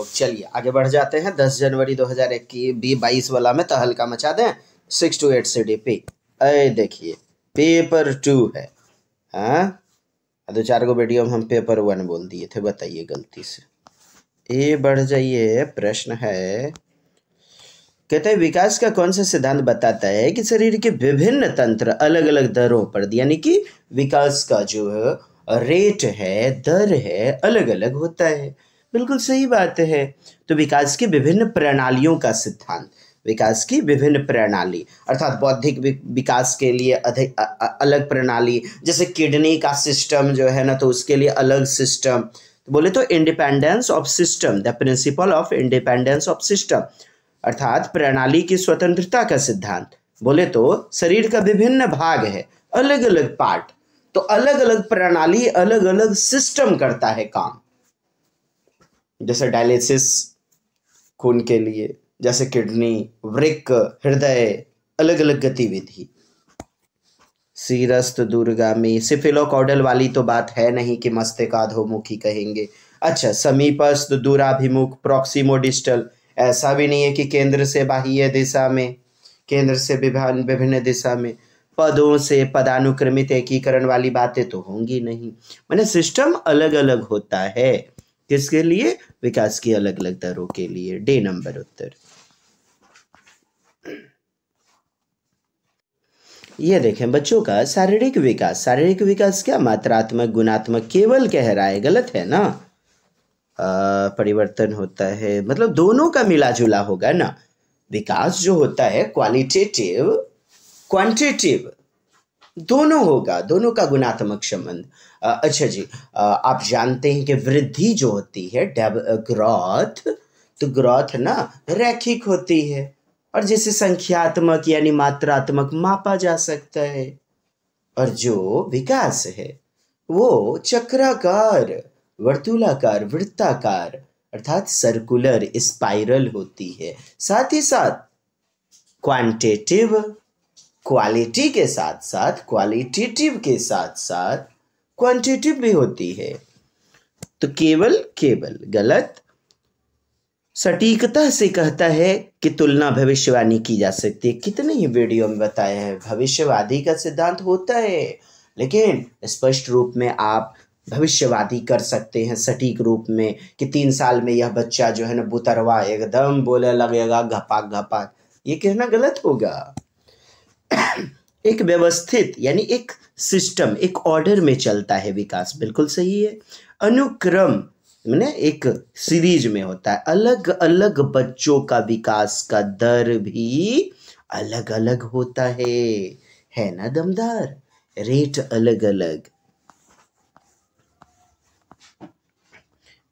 लोग चलिए आगे बढ़ जाते हैं दस जनवरी दो हजार इक्कीस बी बाईस वाला में तो हल्का मचा दें six to eight C D P अरे देखिए पेपर टू है हाँ दो चार गो वीडियो में हम पेपर वन बोल दिए थे बताइए गलती से ए बढ़ जाइए प्रश्न है कहते हैं विकास का कौन सा सिद्धांत बताता है कि शरीर के विभिन्न तंत्र अलग अलग दरों पर यानी कि विकास का जो रेट है दर है अलग अलग होता है बिल्कुल सही बात है तो विकास की विभिन्न प्रणालियों का सिद्धांत विकास की विभिन्न प्रणाली अर्थात बौद्धिक विकास के लिए अधिक अलग प्रणाली जैसे किडनी का सिस्टम जो है ना तो उसके लिए अलग सिस्टम तो बोले तो independence of system the principle of independence of system अर्थात प्रणाली की स्वतंत्रता का सिद्धांत बोले तो शरीर का विभिन्न भाग है अलग अलग पार्ट तो अलग अलग प्रणाली अलग अलग सिस्टम करता है काम जैसे डायलिसिस खून के लिए जैसे किडनी वृक हृदय अलग अलग गतिविधि सीरस्त दूरगामी सिफिलोकॉडल वाली तो बात है नहीं कि मस्तिकाधोमुखी कहेंगे अच्छा समीपस्थ दूराभिमुख प्रोक्सीमोडिस्टल ऐसा भी नहीं है कि केंद्र से बाह्य दिशा में केंद्र से विभिन्न विभिन्न दिशा में पदों से पदानुक्रमित एकीकरण वाली बातें तो होंगी नहीं मैंने सिस्टम अलग अलग होता है किसके लिए विकास की अलग अलग दरों के लिए डे नंबर उत्तर ये देखें बच्चों का शारीरिक विकास शारीरिक विकास क्या मात्रात्मक गुणात्मक केवल कह रहा है गलत है ना आ, परिवर्तन होता है मतलब दोनों का मिला जुला होगा ना विकास जो होता है क्वालिटेटिव क्वांटिटेटिव दोनों होगा दोनों का गुणात्मक संबंध अच्छा जी आप जानते हैं कि वृद्धि जो होती है डेव ग्रोथ तो ग्रोथ ना रैखिक होती है और जिसे संख्यात्मक यानी मात्रात्मक मापा जा सकता है और जो विकास है वो चक्राकार वर्तूलाकार वृत्ताकार अर्थात सर्कुलर स्पाइरल होती है साथ ही साथ क्वांटेटिव क्वालिटी के साथ साथ क्वालिटेटिव के साथ साथ क्वांटिटिव भी होती है तो केवल केवल गलत सटीकता से कहता है कि तुलना भविष्यवाणी की जा सकती है कितने ही वीडियो में बताए हैं भविष्यवादी का सिद्धांत होता है लेकिन स्पष्ट रूप में आप भविष्यवादी कर सकते हैं सटीक रूप में कि तीन साल में यह बच्चा जो है ना बुतरवा एकदम बोले लगेगा घपाक घपाक ये कहना गलत होगा एक व्यवस्थित यानी एक सिस्टम एक ऑर्डर में चलता है विकास बिल्कुल सही है अनुक्रम मैंने एक सीरीज में होता है अलग अलग बच्चों का विकास का दर भी अलग अलग होता है है ना दमदार रेट अलग अलग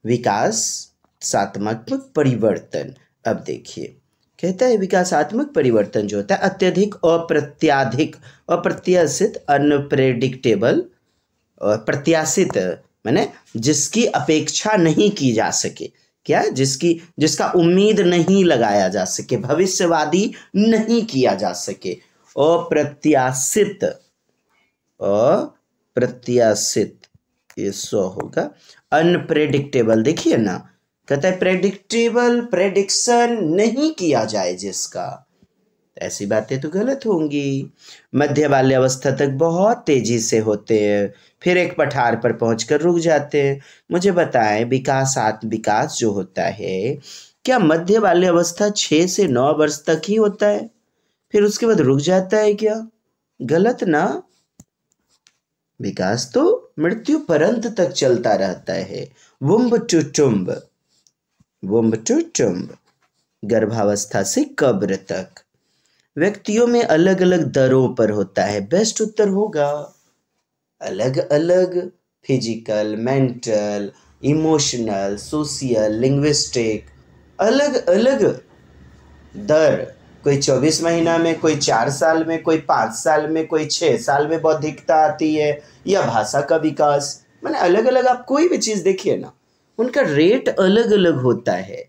विकास सात्मात्मक परिवर्तन अब देखिए कहता है विकासात्मक परिवर्तन जो होता है अत्यधिक अप्रत्याधिक अप्रत्याशित अनप्रेडिक्टेबल प्रत्याशित मैंने जिसकी अपेक्षा नहीं की जा सके क्या जिसकी जिसका उम्मीद नहीं लगाया जा सके भविष्यवादी नहीं किया जा सके अप्रत्याशित अप्रत्याशित ये सो होगा अनप्रेडिक्टेबल देखिए ना कहता है प्रेडिक्टेबल प्रेडिक्शन नहीं किया जाए जिसका तो ऐसी बातें तो गलत होंगी मध्य बाल्य अवस्था तक बहुत तेजी से होते हैं फिर एक पठार पर पहुंचकर रुक जाते हैं मुझे बताएं विकास आत्म विकास जो होता है क्या मध्य बाल्य अवस्था छः से नौ वर्ष तक ही होता है फिर उसके बाद रुक जाता है क्या गलत ना विकास तो मृत्यु परंत तक चलता रहता है वुम्ब टू टुम्ब वो गर्भावस्था से कब्र तक व्यक्तियों में अलग अलग दरों पर होता है बेस्ट उत्तर होगा अलग अलग physical mental emotional social linguistic अलग अलग दर कोई चौबीस महीना में कोई चार साल में कोई पाँच साल में कोई छः साल में बौद्धिकता आती है या भाषा का विकास मैंने अलग अलग आप कोई भी चीज़ देखिए ना उनका रेट अलग अलग होता है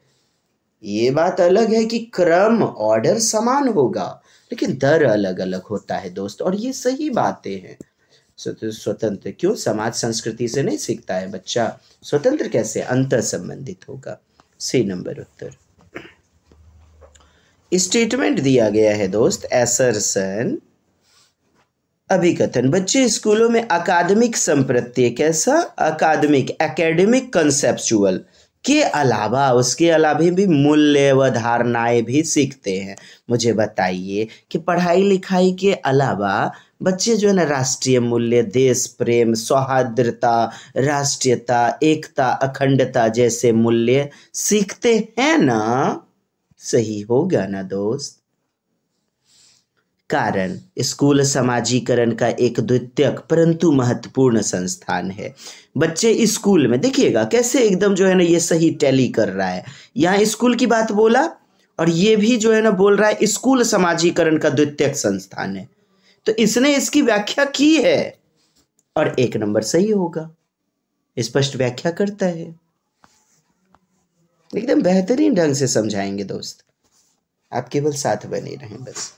ये बात अलग है कि क्रम ऑर्डर समान होगा लेकिन दर अलग अलग होता है दोस्त और ये सही बातें हैं स्वतंत्र क्यों समाज संस्कृति से नहीं सीखता है बच्चा स्वतंत्र कैसे अंतर संबंधित होगा सी नंबर उत्तर स्टेटमेंट दिया गया है दोस्त एसरसन अभिकथन बच्चे स्कूलों में अकादमिक संप्रत्य कैसा अकादमिक एकेडमिक कंसेप्चुअल के अलावा उसके अलावा भी मूल्य व धारणाएं भी सीखते हैं मुझे बताइए कि पढ़ाई लिखाई के अलावा बच्चे जो है ना राष्ट्रीय मूल्य देश प्रेम सौहार्द्रता राष्ट्रीयता एकता अखंडता जैसे मूल्य सीखते हैं ना सही होगा ना दोस्त कारण स्कूल समाजीकरण का एक द्वितीयक परंतु महत्वपूर्ण संस्थान है बच्चे स्कूल में देखिएगा कैसे एकदम जो है ना ये सही टैली कर रहा है यहाँ स्कूल की बात बोला और ये भी जो है ना बोल रहा है स्कूल समाजीकरण का द्वितीयक संस्थान है तो इसने इसकी व्याख्या की है और एक नंबर सही होगा स्पष्ट व्याख्या करता है एकदम बेहतरीन ढंग से समझाएंगे दोस्त आप केवल साथ बने रहें बस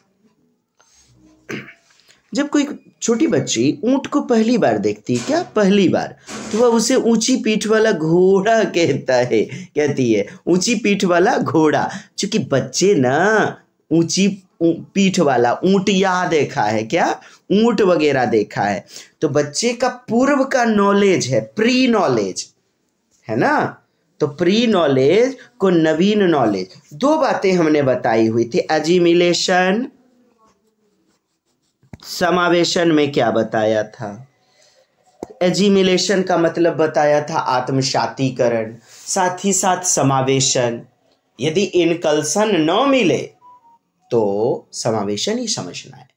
जब कोई छोटी बच्ची ऊँट को पहली बार देखती है क्या पहली बार तो वह उसे ऊंची पीठ वाला घोड़ा कहता है कहती है ऊंची पीठ वाला घोड़ा क्योंकि बच्चे ना ऊंची पीठ वाला ऊँट या देखा है क्या ऊँट वगैरह देखा है तो बच्चे का पूर्व का नॉलेज है प्री नॉलेज है ना तो प्री नॉलेज को नवीन नॉलेज दो बातें हमने बताई हुई थी एजिमिलेशन समावेशन में क्या बताया था एजिमिलेशन का मतलब बताया था आत्मसातीकरण साथ ही साथ समावेशन यदि इनकल्सन न मिले तो समावेशन ही समझना है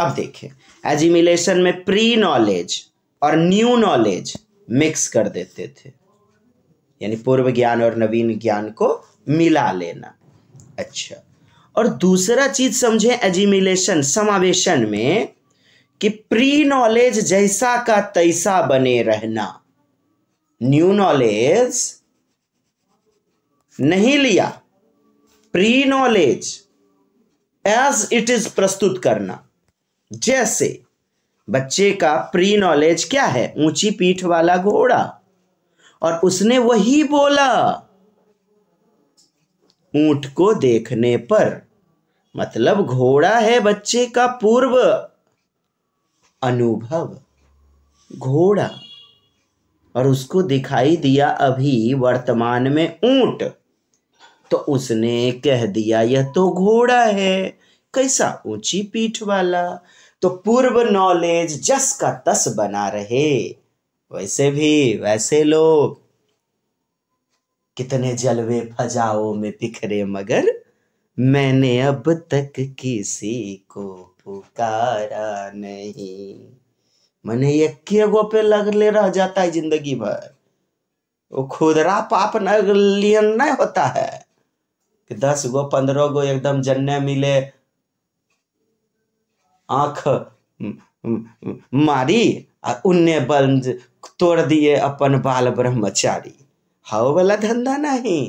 अब देखें एजिमिलेशन में प्री नॉलेज और न्यू नॉलेज मिक्स कर देते थे यानी पूर्व ज्ञान और नवीन ज्ञान को मिला लेना अच्छा और दूसरा चीज समझे एजिमिलेशन समावेशन में कि प्री नॉलेज जैसा का तैसा बने रहना न्यू नॉलेज नहीं लिया pre knowledge as it is प्रस्तुत करना जैसे बच्चे का प्री नॉलेज क्या है ऊंची पीठ वाला घोड़ा और उसने वही बोला ऊंट को देखने पर मतलब घोड़ा है बच्चे का पूर्व अनुभव घोड़ा और उसको दिखाई दिया अभी वर्तमान में ऊंट तो उसने कह दिया यह तो घोड़ा है कैसा ऊंची पीठ वाला तो पूर्व नॉलेज जस का तस बना रहे वैसे भी वैसे लोग कितने जलवे फजाओं में बिखरे मगर मैंने अब तक किसी को पुकारा नहीं मैंने एक गो पे लग ले रह जाता है जिंदगी भर वो खुदरा पाप नगलियन नहीं होता है कि दस गो पंद्रह गो एकदम जन्ने मिले आंख मारी उन्ने बल तोड़ दिए अपन बाल ब्रह्मचारी हाउ वाला धंधा नहीं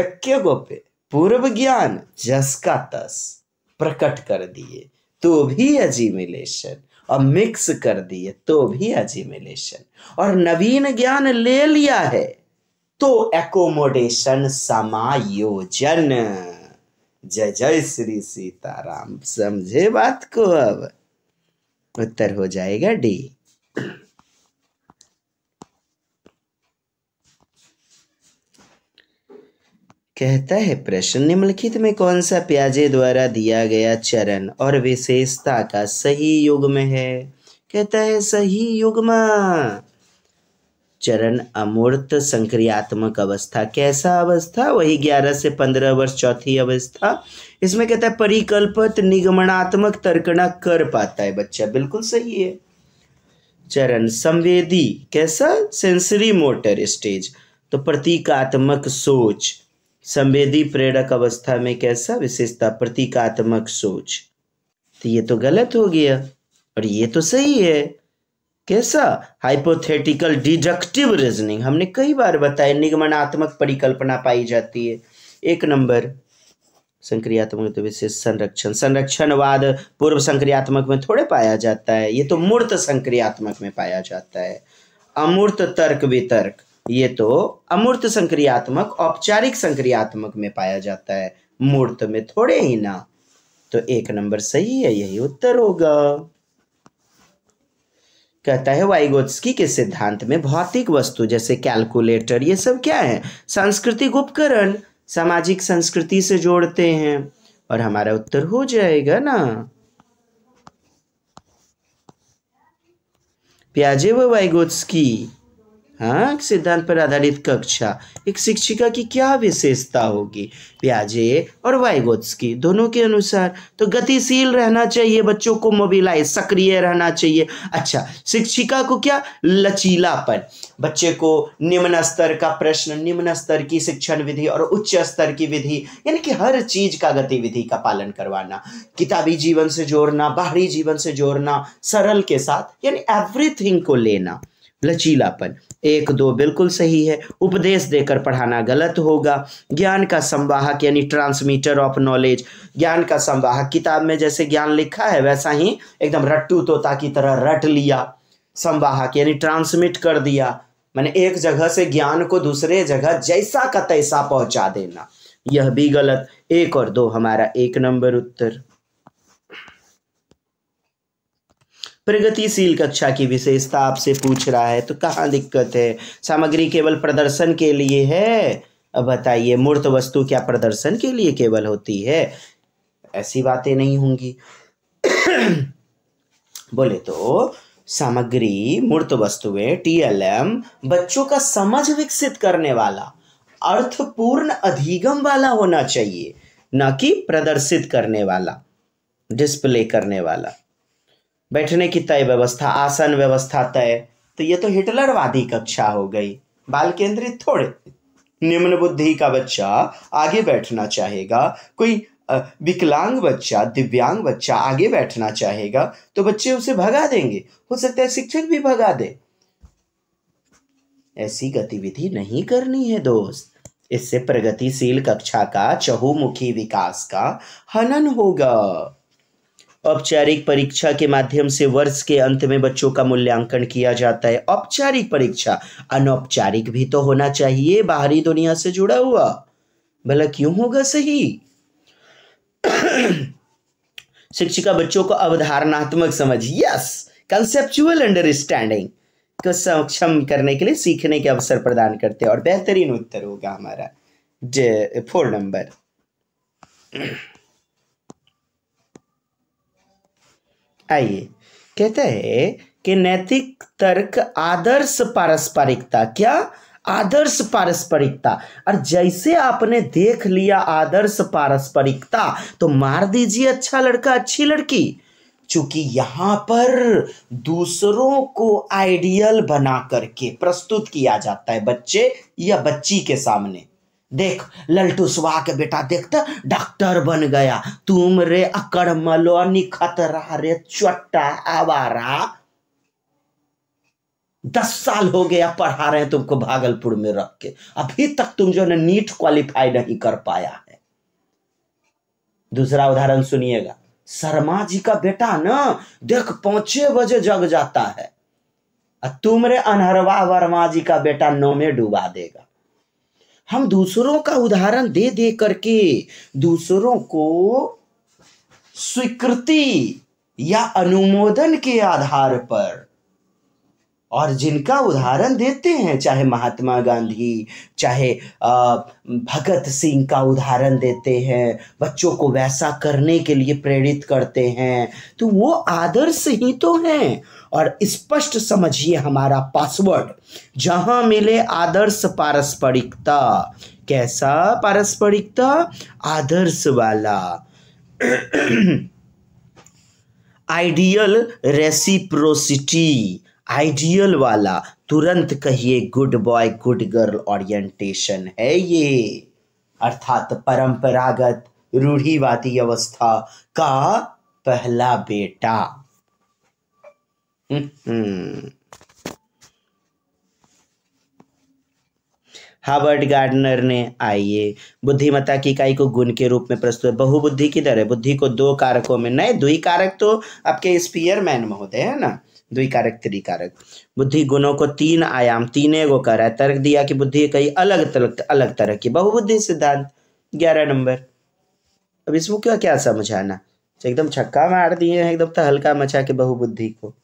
एक गो पे पूर्व ज्ञान जस का तस प्रकट कर दिए तो भी अजीमिलेशन और मिक्स कर दिए तो भी अजीमिलेशन और नवीन ज्ञान ले लिया है तो एकोमोडेशन समायोजन जय जय श्री सीताराम समझे बात को अब उत्तर हो जाएगा डी कहता है प्रश्न निम्नलिखित में कौन सा प्याजे द्वारा दिया गया चरण और विशेषता का सही युग्म है कहता है सही युग्म चरण अमूर्त संक्रियात्मक अवस्था कैसा अवस्था वही ग्यारह से पंद्रह वर्ष चौथी अवस्था इसमें कहता है परिकल्पित निगमनात्मक तर्कना कर पाता है बच्चा बिल्कुल सही है चरण संवेदी कैसा सेंसरी मोटर स्टेज तो प्रतीकात्मक सोच संवेदी प्रेरक अवस्था में कैसा विशेषता प्रतीकात्मक सोच तो ये तो गलत हो गया और ये तो सही है कैसा हाइपोथेटिकल डिडक्टिव रीजनिंग हमने कई बार बताया निगमनात्मक परिकल्पना पाई जाती है एक नंबर संक्रियात्मक तो विशेष संरक्षण संरक्षणवाद पूर्व संक्रियात्मक में थोड़े पाया जाता है ये तो मूर्त संक्रियात्मक में पाया जाता है अमूर्त तर्क वितर्क ये तो अमूर्त संक्रियात्मक औपचारिक संक्रियात्मक में पाया जाता है मूर्त में थोड़े ही ना तो एक नंबर सही है यही उत्तर होगा कहता है वाइगोत्स्की के सिद्धांत में भौतिक वस्तु जैसे कैलकुलेटर ये सब क्या है सांस्कृतिक उपकरण सामाजिक संस्कृति से जोड़ते हैं और हमारा उत्तर हो जाएगा ना प्याजे व वाइगोत्स्की हाँ सिद्धांत पर आधारित कक्षा एक शिक्षिका की क्या विशेषता होगी प्याजे और की दोनों के अनुसार तो गतिशील रहना चाहिए बच्चों को मोबिलाइज सक्रिय रहना चाहिए अच्छा शिक्षिका को क्या लचीलापन बच्चे को निम्न स्तर का प्रश्न निम्न स्तर की शिक्षण विधि और उच्च स्तर की विधि यानी कि हर चीज का गतिविधि का पालन करवाना किताबी जीवन से जोड़ना बाहरी जीवन से जोड़ना सरल के साथ यानी एवरीथिंग को लेना लचीलापन एक दो बिल्कुल सही है उपदेश देकर पढ़ाना गलत होगा ज्ञान का संवाहक यानी ट्रांसमीटर ऑफ नॉलेज ज्ञान का संवाहक किताब में जैसे ज्ञान लिखा है वैसा ही एकदम रट्टू तोता की तरह रट लिया संवाहक यानी ट्रांसमिट कर दिया मैंने एक जगह से ज्ञान को दूसरे जगह जैसा का तैसा पहुंचा देना यह भी गलत एक और दो हमारा एक नंबर उत्तर प्रगतिशील कक्षा की विशेषता आपसे पूछ रहा है तो कहाँ दिक्कत है सामग्री केवल प्रदर्शन के लिए है अब बताइए मूर्त वस्तु क्या प्रदर्शन के लिए केवल होती है ऐसी बातें नहीं होंगी बोले तो सामग्री मूर्त वस्तुएं टीएलएम बच्चों का समझ विकसित करने वाला अर्थपूर्ण अधिगम वाला होना चाहिए न कि प्रदर्शित करने वाला डिस्प्ले करने वाला बैठने की तय व्यवस्था आसन व्यवस्था तय तो ये तो हिटलरवादी कक्षा हो गई बाल केंद्रित थोड़े निम्न बुद्धि का बच्चा आगे बैठना चाहेगा कोई विकलांग बच्चा दिव्यांग बच्चा आगे बैठना चाहेगा तो बच्चे उसे भगा देंगे हो सकता है शिक्षक भी भगा दे ऐसी गतिविधि नहीं करनी है दोस्त इससे प्रगतिशील कक्षा का चहुमुखी विकास का हनन होगा औपचारिक परीक्षा के माध्यम से वर्ष के अंत में बच्चों का मूल्यांकन किया जाता है औपचारिक परीक्षा अनौपचारिक भी तो होना चाहिए बाहरी दुनिया से जुड़ा हुआ भला क्यों होगा सही शिक्षिका बच्चों को अवधारणात्मक समझ यस कंसेप्चुअल अंडरस्टैंडिंग को सक्षम करने के लिए सीखने के अवसर प्रदान करते हैं और बेहतरीन उत्तर होगा हमारा फोर नंबर आइए कहते हैं कि नैतिक तर्क आदर्श पारस्परिकता क्या आदर्श पारस्परिकता और जैसे आपने देख लिया आदर्श पारस्परिकता तो मार दीजिए अच्छा लड़का अच्छी लड़की चूंकि यहां पर दूसरों को आइडियल बना करके प्रस्तुत किया जाता है बच्चे या बच्ची के सामने देख लल्टू सुबह के बेटा देखते तो डॉक्टर बन गया तुम रे अकड़ मलो निखत रहा रे चट्टा आवारा दस साल हो गया पढ़ा रहे हैं तुमको भागलपुर में रख के अभी तक तुम जो है नीट क्वालिफाई नहीं कर पाया है दूसरा उदाहरण सुनिएगा शर्मा जी का बेटा ना देख पौचे बजे जग जाता है तुमरे अनहरवा वर्मा जी का बेटा नौ में डूबा देगा हम दूसरों का उदाहरण दे दे करके दूसरों को स्वीकृति या अनुमोदन के आधार पर और जिनका उदाहरण देते हैं चाहे महात्मा गांधी चाहे भगत सिंह का उदाहरण देते हैं बच्चों को वैसा करने के लिए प्रेरित करते हैं तो वो आदर्श ही तो हैं और स्पष्ट समझिए हमारा पासवर्ड जहाँ मिले आदर्श पारस्परिकता कैसा पारस्परिकता आदर्श वाला आइडियल रेसिप्रोसिटी आइडियल वाला तुरंत कहिए good boy good girl orientation है ये अर्थात परंपरागत रूढ़िवादी अवस्था का पहला बेटा हम्म, हम्म। हार्वर्ड गार्डनर ने आइए बुद्धिमत्ता की इकाई को गुण के रूप में प्रस्तुत बहुबुद्धि की तरह बुद्धि को दो कारकों में नहीं दुई कारक तो आपके स्पीयर मैन महोदय है ना द्विकारक त्रिकारक बुद्धि गुणों को तीन आयाम तीन एगो कह रहा है तर्क दिया कि बुद्धि कई अलग तर्क अलग तरह की बहुबुद्धि सिद्धांत ग्यारह नंबर अब इसमें क्या क्या समझाना तो एकदम छक्का मार दिए हैं एकदम तो हल्का मचा के बहुबुद्धि को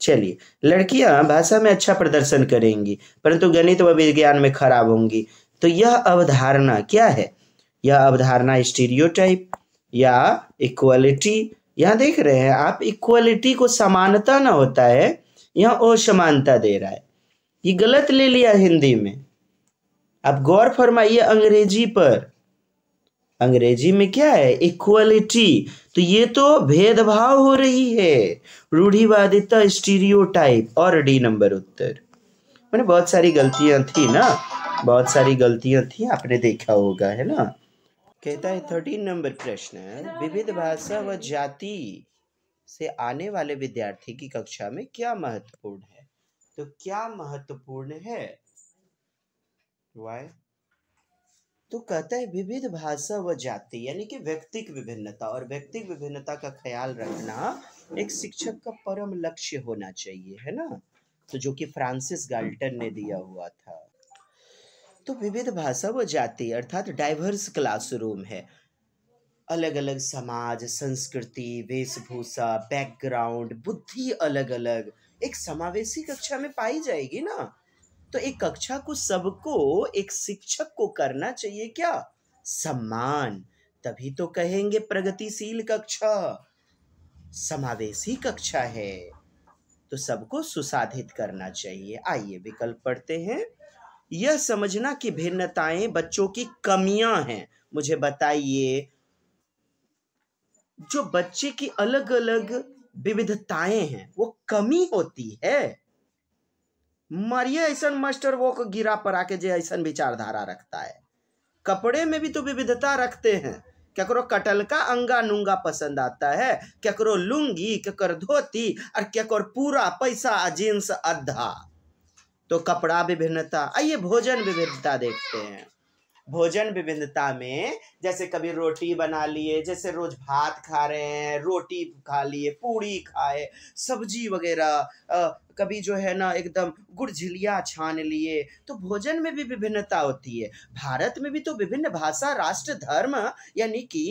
चलिए लड़कियां भाषा में अच्छा प्रदर्शन करेंगी परंतु गणित व विज्ञान में खराब होंगी तो यह अवधारणा क्या है यह अवधारणा स्टीरियोटाइप या इक्वालिटी यहाँ देख रहे हैं आप इक्वलिटी को समानता ना होता है यहाँ असमानता दे रहा है ये गलत ले लिया हिंदी में आप गौर फरमाइए अंग्रेजी पर अंग्रेजी में क्या है इक्वलिटी तो ये तो भेदभाव हो रही है रूढ़िवादिता स्टीरियो टाइप और डी नंबर उत्तर मैंने बहुत सारी गलतियां थी ना बहुत सारी गलतियां थी आपने देखा होगा है ना कहता है थर्टीन नंबर प्रश्न विविध भाषा व जाति से आने वाले विद्यार्थी की कक्षा में क्या महत्वपूर्ण है तो क्या महत्वपूर्ण है वाई तो कहता है विविध भाषा व जाति यानी कि व्यक्तिक विभिन्नता और व्यक्तिक विभिन्नता का ख्याल रखना एक शिक्षक का परम लक्ष्य होना चाहिए है ना तो जो कि फ्रांसिस गाल्टन ने दिया हुआ था तो विविध भाषा व जाति अर्थात डाइवर्स क्लासरूम है अलग अलग समाज संस्कृति वेशभूषा बैकग्राउंड बुद्धि अलग अलग एक समावेशी कक्षा में पाई जाएगी ना तो एक कक्षा को सबको एक शिक्षक को करना चाहिए क्या सम्मान तभी तो कहेंगे प्रगतिशील कक्षा समावेशी कक्षा है तो सबको सुसाधित करना चाहिए आइए विकल्प पढ़ते हैं यह समझना कि भिन्नताएं बच्चों की कमियां हैं मुझे बताइए जो बच्चे की अलग अलग विविधताएं हैं वो कमी होती है मारिया ऐसा मास्टर वो को गिरा पड़ा के जो ऐसा विचारधारा रखता है कपड़े में भी तो विविधता रखते हैं ककरो कटल का अंगा नुंगा पसंद आता है ककरो लुंगी ककर धोती और ककर पूरा पैसा जींस अद्धा तो कपड़ा विभिन्नता आइए भोजन विभिन्नता देखते हैं भोजन विभिन्नता में जैसे कभी रोटी बना लिए जैसे रोज भात खा रहे हैं रोटी खा लिए पूड़ी खाए सब्जी वगैरह कभी जो है ना एकदम गुड़झिलिया छान लिए तो भोजन में भी विभिन्नता होती है भारत में भी तो विभिन्न भाषा राष्ट्र धर्म यानी कि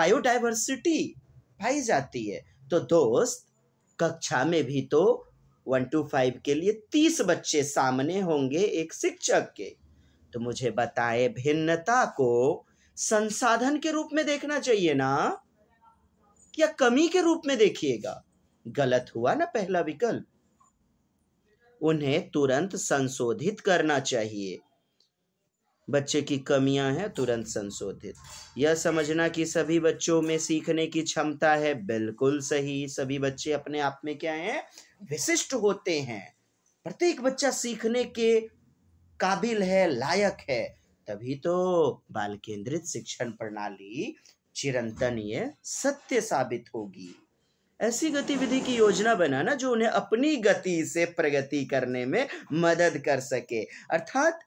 बायोडाइवर्सिटी पाई जाती है तो दोस्त कक्षा में भी तो वन टू फाइव के लिए तीस बच्चे सामने होंगे एक शिक्षक के तो मुझे बताए भिन्नता को संसाधन के रूप में देखना चाहिए ना या कमी के रूप में देखिएगा गलत हुआ ना पहला विकल्प उन्हें तुरंत संशोधित करना चाहिए बच्चे की कमियां हैं तुरंत संशोधित यह समझना कि सभी बच्चों में सीखने की क्षमता है बिल्कुल सही सभी बच्चे अपने आप में क्या हैं विशिष्ट होते हैं प्रत्येक बच्चा सीखने के काबिल है लायक है तभी तो बाल केंद्रित शिक्षण प्रणाली चिरंतनीय सत्य साबित होगी ऐसी गतिविधि की योजना बनाना जो उन्हें अपनी गति से प्रगति करने में मदद कर सके अर्थात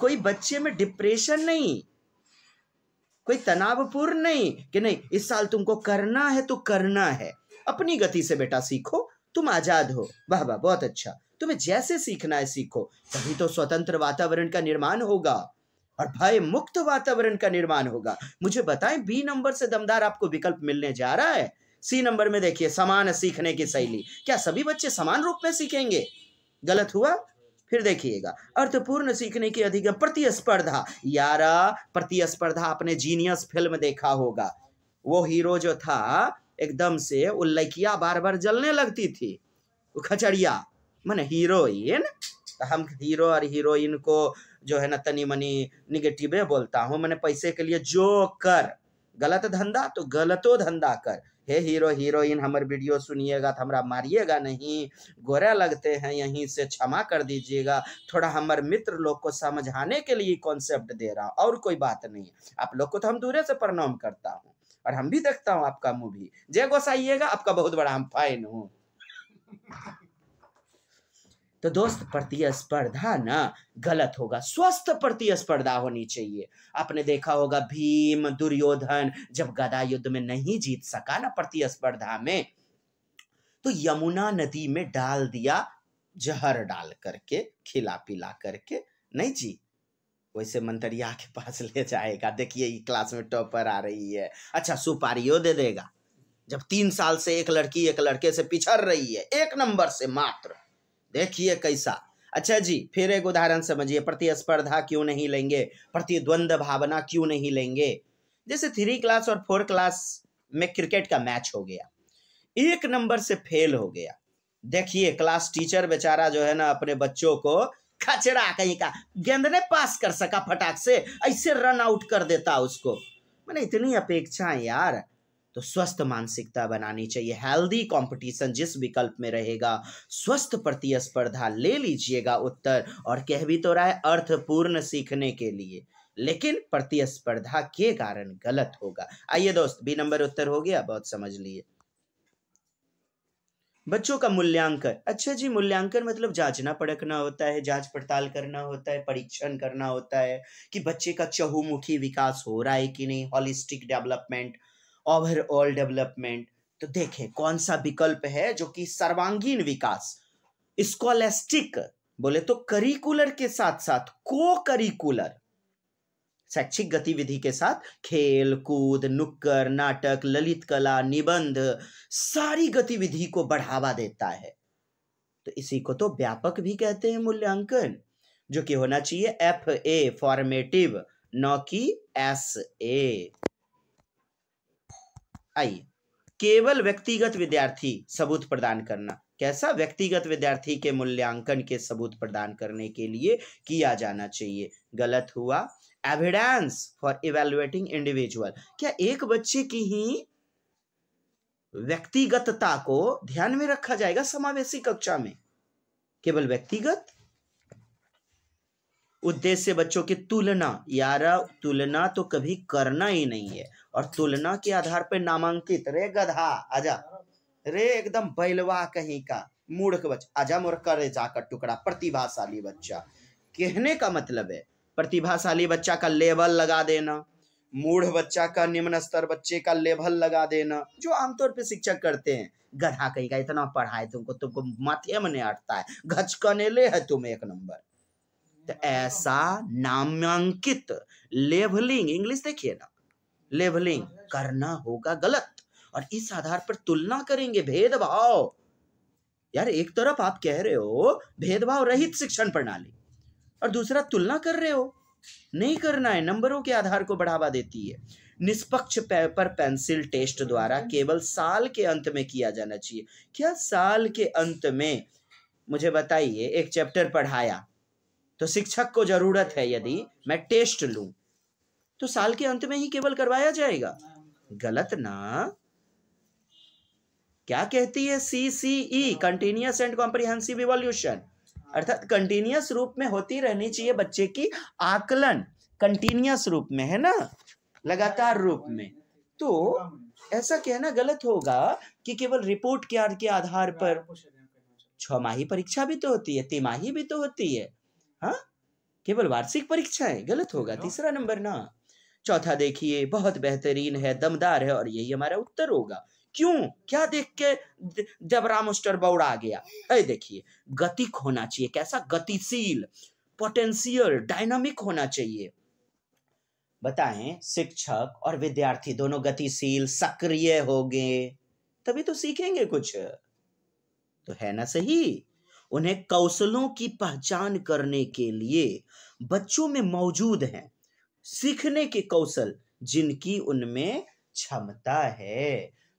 कोई बच्चे में डिप्रेशन नहीं कोई तनावपूर्ण नहीं कि नहीं इस साल तुमको करना है तो करना है अपनी गति से बेटा सीखो तुम आजाद हो वाह वाह बहुत अच्छा तुम्हें जैसे सीखना है सीखो तभी तो स्वतंत्र वातावरण का निर्माण होगा और भय मुक्त वातावरण का निर्माण होगा मुझे बताएं बी नंबर से दमदार आपको विकल्प मिलने जा रहा है सी नंबर में देखिए समान सीखने की शैली क्या सभी बच्चे समान रूप में सीखेंगे गलत हुआ फिर देखिएगा अर्थपूर्ण सीखने की अधिगम प्रतिस्पर्धा यारा प्रतिस्पर्धा आपने जीनियस फिल्म देखा होगा वो हीरो जो था एकदम से वो लकिया बार बार जलने लगती थी वो खचड़िया मैंने हीरोइन तो हम हीरो और हीरोइन को जो है ना तनी मनी निगेटिव बोलता हूँ मैंने पैसे के लिए जो कर गलत धंधा तो गलतो धंधा कर हे हीरो हीरोइन हमारे वीडियो सुनिएगा तो हमारा मारिएगा नहीं गोरा लगते हैं यहीं से क्षमा कर दीजिएगा थोड़ा हमारे मित्र लोग को समझाने के लिए कॉन्सेप्ट दे रहा हूँ और कोई बात नहीं आप लोग को तो हम दूरे से प्रणाम करता हूँ और हम भी देखता हूँ आपका मूवी जय गोसाइएगा आपका बहुत बड़ा हम फाइन हूँ तो दोस्त प्रतिस्पर्धा ना गलत होगा स्वस्थ प्रतिस्पर्धा होनी चाहिए आपने देखा होगा भीम दुर्योधन जब गदा युद्ध में नहीं जीत सका ना प्रतिस्पर्धा में तो यमुना नदी में डाल दिया जहर डाल करके खिला पिला करके नहीं जी वैसे मंतरिया के पास ले जाएगा देखिए ये क्लास में टॉपर आ रही है अच्छा सुपारियो दे देगा जब तीन साल से एक लड़की एक लड़के से पिछड़ रही है एक नंबर से मात्र देखिए कैसा अच्छा जी फिर एक उदाहरण समझिए प्रतिस्पर्धा क्यों नहीं लेंगे प्रतिद्वंद भावना क्यों नहीं लेंगे जैसे थ्री क्लास और फोर क्लास में क्रिकेट का मैच हो गया एक नंबर से फेल हो गया देखिए क्लास टीचर बेचारा जो है ना अपने बच्चों को खचरा कहीं का गेंद ने पास कर सका फटाक से ऐसे रन आउट कर देता उसको मैंने इतनी अपेक्षा यार तो स्वस्थ मानसिकता बनानी चाहिए हेल्दी कंपटीशन जिस विकल्प में रहेगा स्वस्थ प्रतिस्पर्धा ले लीजिएगा उत्तर और कह भी तो रहा है अर्थपूर्ण सीखने के लिए लेकिन प्रतिस्पर्धा के कारण गलत होगा आइए दोस्त बी नंबर उत्तर हो गया बहुत समझ लिए बच्चों का मूल्यांकन अच्छा जी मूल्यांकन मतलब जांचना पड़कना होता है जांच पड़ताल करना होता है परीक्षण करना होता है कि बच्चे का चहुमुखी विकास हो रहा है कि नहीं हॉलिस्टिक डेवलपमेंट ओवरऑल डेवलपमेंट तो देखें कौन सा विकल्प है जो कि सर्वांगीण विकास स्कॉलेस्टिक बोले तो करिकुलर के साथ साथ को करिकुलर शैक्षिक गतिविधि के साथ खेल कूद नुक्कर नाटक ललित कला निबंध सारी गतिविधि को बढ़ावा देता है तो इसी को तो व्यापक भी कहते हैं मूल्यांकन जो कि होना चाहिए एफ ए फॉर्मेटिव न कि एस ए आइए केवल व्यक्तिगत विद्यार्थी सबूत प्रदान करना कैसा व्यक्तिगत विद्यार्थी के मूल्यांकन के सबूत प्रदान करने के लिए किया जाना चाहिए गलत हुआ एविडेंस फॉर इवेल्युएटिंग इंडिविजुअल क्या एक बच्चे की ही व्यक्तिगतता को ध्यान में रखा जाएगा समावेशी कक्षा में केवल व्यक्तिगत उद्देश्य बच्चों की तुलना यारा तुलना तो कभी करना ही नहीं है और तुलना के आधार पर नामांकित रे गधा आजा रे एकदम बैलवा कहीं का मूर्ख बच्चा आजा मूर्ख रे जाकर टुकड़ा प्रतिभाशाली बच्चा कहने का मतलब है प्रतिभाशाली बच्चा का लेबल लगा देना मूढ़ बच्चा का निम्न स्तर बच्चे का लेवल लगा देना जो आमतौर पे शिक्षक करते हैं गधा कहीं का इतना पढ़ाए तुमको तुमको माथे में नहीं अटता है ले है तुम एक नंबर तो ऐसा नामांकित लेवलिंग इंग्लिश देखिए ना लेवलिंग करना होगा गलत और इस आधार पर तुलना करेंगे भेदभाव यार एक तरफ आप कह रहे हो भेदभाव रहित शिक्षण प्रणाली और दूसरा तुलना कर रहे हो नहीं करना है नंबरों के आधार को बढ़ावा देती है निष्पक्ष पेपर पेंसिल टेस्ट द्वारा केवल साल के अंत में किया जाना चाहिए क्या साल के अंत में मुझे बताइए एक चैप्टर पढ़ाया तो शिक्षक को जरूरत है यदि मैं टेस्ट लू तो साल के अंत में ही केवल करवाया जाएगा गलत ना क्या कहती है C CE continuous and comprehensive evolution अर्थात कंटिन्यूस रूप में होती रहनी चाहिए बच्चे की आकलन कंटिन्यूस रूप में है ना लगातार रूप में तो ऐसा कहना गलत होगा कि केवल रिपोर्ट के आधार पर हाँ, छमाही परीक्षा भी तो होती है तिमाही भी तो होती है हाँ केवल वार्षिक परीक्षाएं गलत होगा हाँ। तीसरा नंबर ना चौथा देखिए बहुत बेहतरीन है दमदार है और यही हमारा उत्तर होगा क्यों क्या देख के जबराम मास्टर बौड़ा गया अरे देखिए गतिक होना चाहिए कैसा गतिशील पोटेंशियल डायनामिक होना चाहिए बताएं शिक्षक और विद्यार्थी दोनों गतिशील सक्रिय गए तभी तो सीखेंगे कुछ तो है ना सही उन्हें कौशलों की पहचान करने के लिए बच्चों में मौजूद हैं सीखने के कौशल जिनकी उनमें क्षमता है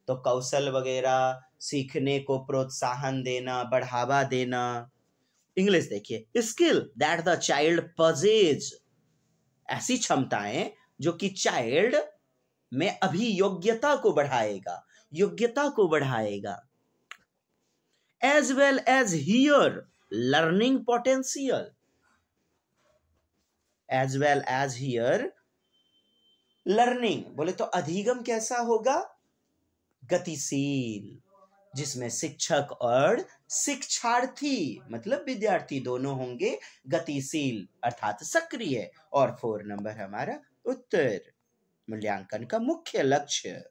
तो कौशल वगैरह सीखने को प्रोत्साहन देना बढ़ावा देना इंग्लिश देखिए skill that the child possesses ऐसी क्षमताएं जो कि चाइल्ड में अभी योग्यता को बढ़ाएगा योग्यता को बढ़ाएगा as well as here learning potential as well as here learning बोले तो अधिगम कैसा होगा गतिशील जिसमें शिक्षक और शिक्षार्थी मतलब विद्यार्थी दोनों होंगे गतिशील अर्थात सक्रिय और फोर नंबर हमारा उत्तर मूल्यांकन का मुख्य लक्ष्य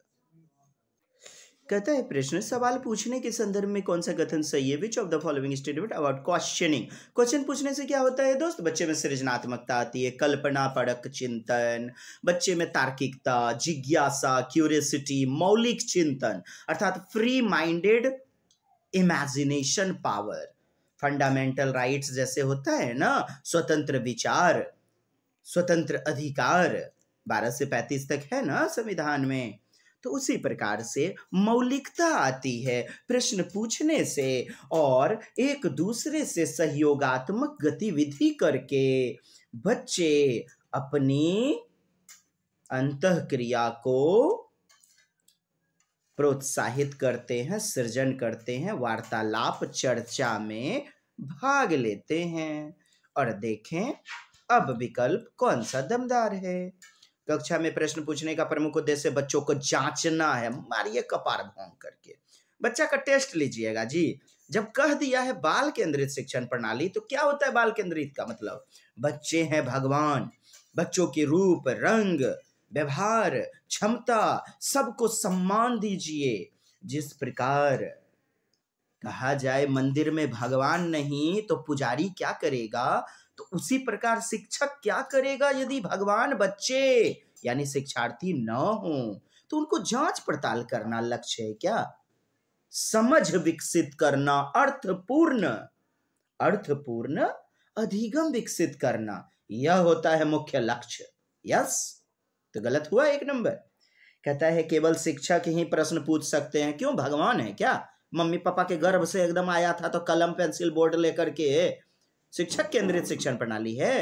कहता है प्रश्न सवाल पूछने के संदर्भ में कौन सा कथन सही है which of the following statement about questioning question पूछने से क्या होता है दोस्त बच्चे में सृजनात्मकता आती है कल्पना परक चिंतन बच्चे में तार्किकता जिज्ञासा क्यूरियसिटी मौलिक चिंतन अर्थात free minded imagination power fundamental rights जैसे होता है ना स्वतंत्र विचार स्वतंत्र अधिकार बारह से पैंतीस तक है ना संविधान में तो उसी प्रकार से मौलिकता आती है प्रश्न पूछने से और एक दूसरे से सहयोगात्मक गतिविधि करके बच्चे अपनी अंत क्रिया को प्रोत्साहित करते हैं सृजन करते हैं वार्तालाप चर्चा में भाग लेते हैं और देखें अब विकल्प कौन सा दमदार है कक्षा में प्रश्न पूछने का प्रमुख उद्देश्य बच्चों को जांचना है मारिए कपार भोंग करके बच्चा का टेस्ट लीजिएगा जी जब कह दिया है बाल केंद्रित शिक्षण प्रणाली तो क्या होता है बाल केंद्रित का मतलब बच्चे हैं भगवान बच्चों के रूप रंग व्यवहार क्षमता सबको सम्मान दीजिए जिस प्रकार कहा जाए मंदिर में भगवान नहीं तो पुजारी क्या करेगा उसी प्रकार शिक्षक क्या करेगा यदि भगवान बच्चे यानी शिक्षार्थी न हो तो उनको जांच पड़ताल करना लक्ष्य है क्या समझ विकसित करना अर्थपूर्ण अर्थपूर्ण अधिगम विकसित करना यह होता है मुख्य लक्ष्य यस तो गलत हुआ एक नंबर कहता है केवल शिक्षक ही प्रश्न पूछ सकते हैं क्यों भगवान है क्या मम्मी पापा के गर्भ से एकदम आया था तो कलम पेंसिल बोर्ड लेकर के शिक्षक केंद्रित शिक्षण प्रणाली है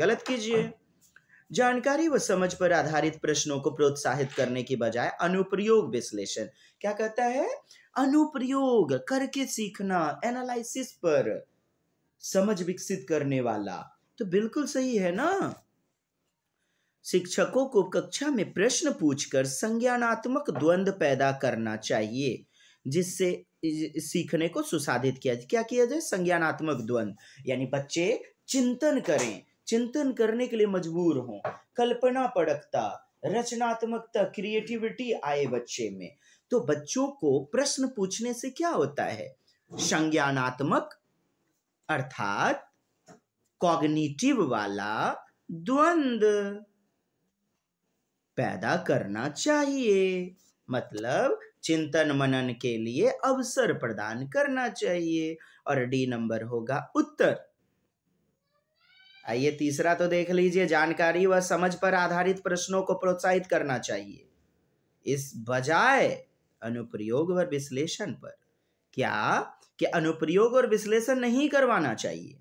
गलत कीजिए जानकारी व समझ पर आधारित प्रश्नों को प्रोत्साहित करने की बजाय अनुप्रयोग विश्लेषण क्या कहता है अनुप्रयोग करके सीखना एनालिसिस पर समझ विकसित करने वाला तो बिल्कुल सही है ना शिक्षकों को कक्षा में प्रश्न पूछकर संज्ञानात्मक द्वंद्व पैदा करना चाहिए जिससे सीखने को सुसाधित किया जाए क्या किया जाए संज्ञानात्मक द्वंद यानी बच्चे चिंतन करें चिंतन करने के लिए मजबूर हों कल्पना पड़कता रचनात्मकता क्रिएटिविटी आए बच्चे में तो बच्चों को प्रश्न पूछने से क्या होता है संज्ञानात्मक अर्थात कॉग्निटिव वाला द्वंद पैदा करना चाहिए मतलब चिंतन मनन के लिए अवसर प्रदान करना चाहिए और डी नंबर होगा उत्तर आइए तीसरा तो देख लीजिए जानकारी व समझ पर आधारित प्रश्नों को प्रोत्साहित करना चाहिए इस बजाय अनुप्रयोग व विश्लेषण पर क्या कि अनुप्रयोग और विश्लेषण नहीं करवाना चाहिए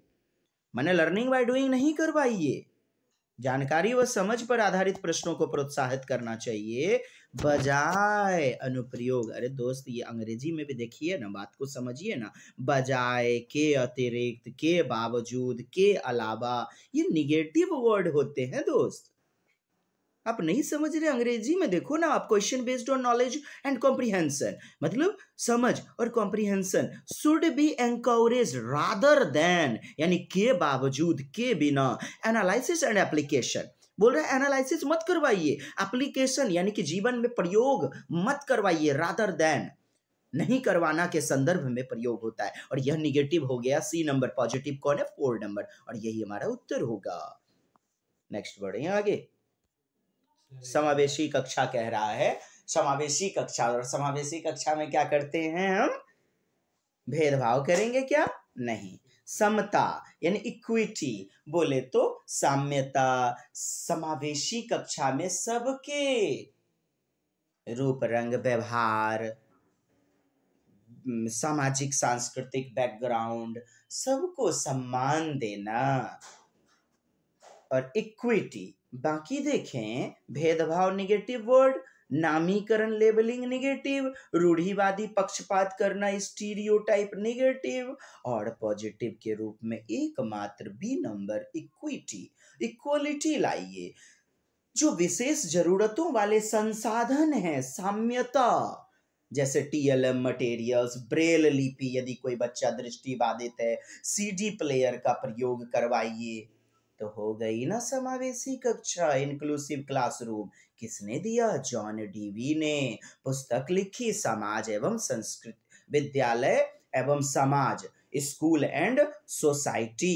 मैंने लर्निंग बाय डूइंग नहीं करवाइए जानकारी व समझ पर आधारित प्रश्नों को प्रोत्साहित करना चाहिए बजाय अनुप्रयोग अरे दोस्त ये अंग्रेजी में भी देखिए ना बात को समझिए ना बजाय के अतिरिक्त के बावजूद के अलावा ये निगेटिव वर्ड होते हैं दोस्त आप नहीं समझ रहे अंग्रेजी में देखो ना आप question based on knowledge and comprehension मतलब समझ और comprehension should be encourage rather than यानी के बावजूद के बिना एनालिसिस एंड एप्लीकेशन बोल रहे है एनालिसिस मत करवाइए एप्लीकेशन यानी कि जीवन में प्रयोग मत करवाइए रादर देन नहीं करवाना के संदर्भ में प्रयोग होता है और यह निगेटिव हो गया सी नंबर पॉजिटिव कौन है फोर नंबर और यही हमारा उत्तर होगा नेक्स्ट बढ़े आगे समावेशी कक्षा कह रहा है समावेशी कक्षा और समावेशी कक्षा में क्या करते हैं हम भेदभाव करेंगे क्या नहीं समता यानी इक्विटी बोले तो साम्यता समावेशी कक्षा में सबके रूप रंग व्यवहार सामाजिक सांस्कृतिक बैकग्राउंड सबको सम्मान देना और इक्विटी बाकी देखें भेदभाव निगेटिव वर्ड नामीकरण लेबलिंग निगेटिव रूढ़िवादी पक्षपात करना स्टीरियोटाइप निगेटिव और पॉजिटिव के रूप में एकमात्र बी नंबर इक्विटी इक्वलिटी लाइए जो विशेष जरूरतों वाले संसाधन हैं साम्यता जैसे टीएलएम मटेरियल्स ब्रेल लिपि यदि कोई बच्चा दृष्टि बाधित है सीडी प्लेयर का प्रयोग करवाइए तो हो गई ना समावेशी कक्षा इंक्लूसिव क्लासरूम किसने दिया जॉन डीवी ने पुस्तक लिखी समाज एवं संस्कृत विद्यालय एवं समाज स्कूल एंड सोसाइटी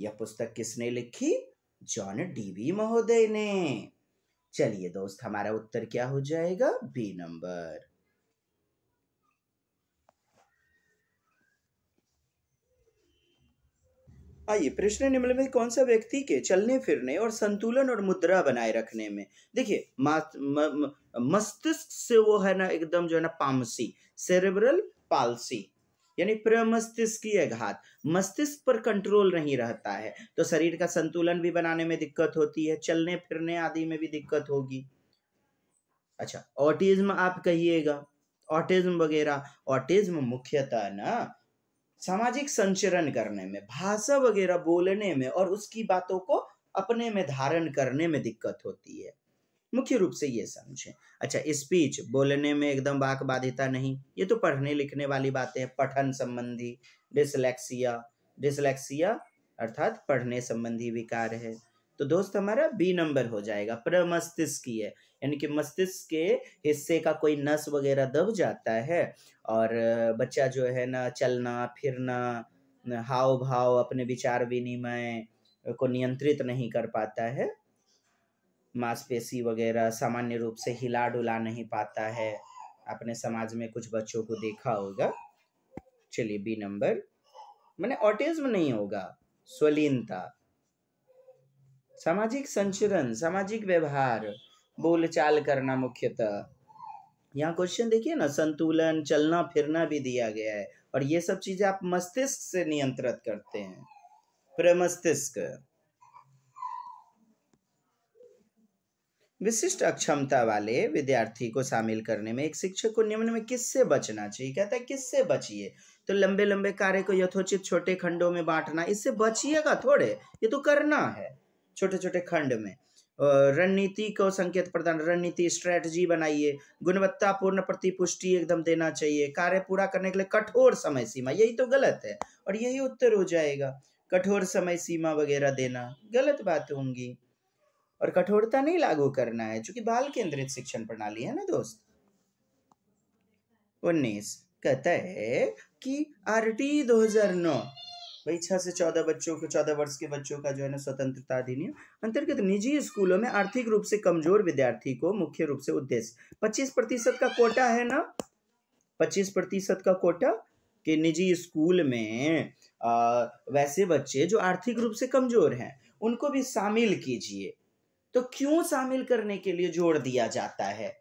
यह पुस्तक किसने लिखी जॉन डीवी महोदय ने चलिए दोस्त हमारा उत्तर क्या हो जाएगा बी नंबर आइए प्रश्न में कौन सा व्यक्ति के चलने फिरने और संतुलन और मुद्रा बनाए रखने में देखिए मस्तिष्क से वो है ना एकदम जो है ना पामसी सेरेब्रल पालसी यानी प्रमस्तिष्कीय घात मस्तिष्क पर कंट्रोल नहीं रहता है तो शरीर का संतुलन भी बनाने में दिक्कत होती है चलने फिरने आदि में भी दिक्कत होगी अच्छा ऑटिज्म आप कहिएगा ऑटिज्म वगैरह ऑटिज्म मुख्यतः ना सामाजिक संचरण करने में भाषा वगैरह बोलने में और उसकी बातों को अपने में धारण करने में दिक्कत होती है मुख्य रूप से ये समझें अच्छा स्पीच बोलने में एकदम वाक बाधिता नहीं ये तो पढ़ने लिखने वाली बातें हैं पठन संबंधी डिसलेक्सिया डिसलेक्सिया अर्थात पढ़ने संबंधी विकार है तो दोस्त हमारा बी नंबर हो जाएगा है यानी कि मस्तिष्क के हिस्से का कोई नस वगैरह दब जाता है और बच्चा जो है ना चलना फिरना हाव भाव अपने विचार विनिमय को नियंत्रित नहीं कर पाता है मांसपेशी वगैरह सामान्य रूप से हिला डुला नहीं पाता है अपने समाज में कुछ बच्चों को देखा होगा चलिए बी नंबर मैंने ऑटिज्म नहीं होगा स्वलीनता सामाजिक संचरण सामाजिक व्यवहार बोलचाल करना मुख्यतः यहाँ क्वेश्चन देखिए ना संतुलन चलना फिरना भी दिया गया है और ये सब चीजें आप मस्तिष्क से नियंत्रित करते हैं प्रमस्तिष्क विशिष्ट अक्षमता वाले विद्यार्थी को शामिल करने में एक शिक्षक को निम्न में किससे बचना चाहिए कहता है किससे बचिए तो लंबे लंबे कार्य को यथोचित छोटे खंडों में बांटना इससे बचिएगा थोड़े ये तो करना है छोटे छोटे खंड में रणनीति को संकेत प्रदान रणनीति स्ट्रेटजी बनाइए गुणवत्तापूर्ण प्रतिपुष्टि एकदम देना चाहिए कार्य पूरा करने के लिए कठोर समय सीमा यही तो गलत है और यही उत्तर हो जाएगा कठोर समय सीमा वगैरह देना गलत बात होंगी और कठोरता नहीं लागू करना है चूंकि बाल केंद्रित शिक्षण प्रणाली है ना दोस्त उन्नीस कहता है कि आरटी 2009 भाई छः से चौदह बच्चों को चौदह वर्ष के बच्चों का जो है ना स्वतंत्रता अधिनियम अंतर्गत निजी स्कूलों में आर्थिक रूप से कमजोर विद्यार्थी को मुख्य रूप से उद्देश्य पच्चीस प्रतिशत का कोटा है ना पच्चीस प्रतिशत का कोटा के निजी स्कूल में आ, वैसे बच्चे जो आर्थिक रूप से कमजोर हैं उनको भी शामिल कीजिए तो क्यों शामिल करने के लिए जोड़ दिया जाता है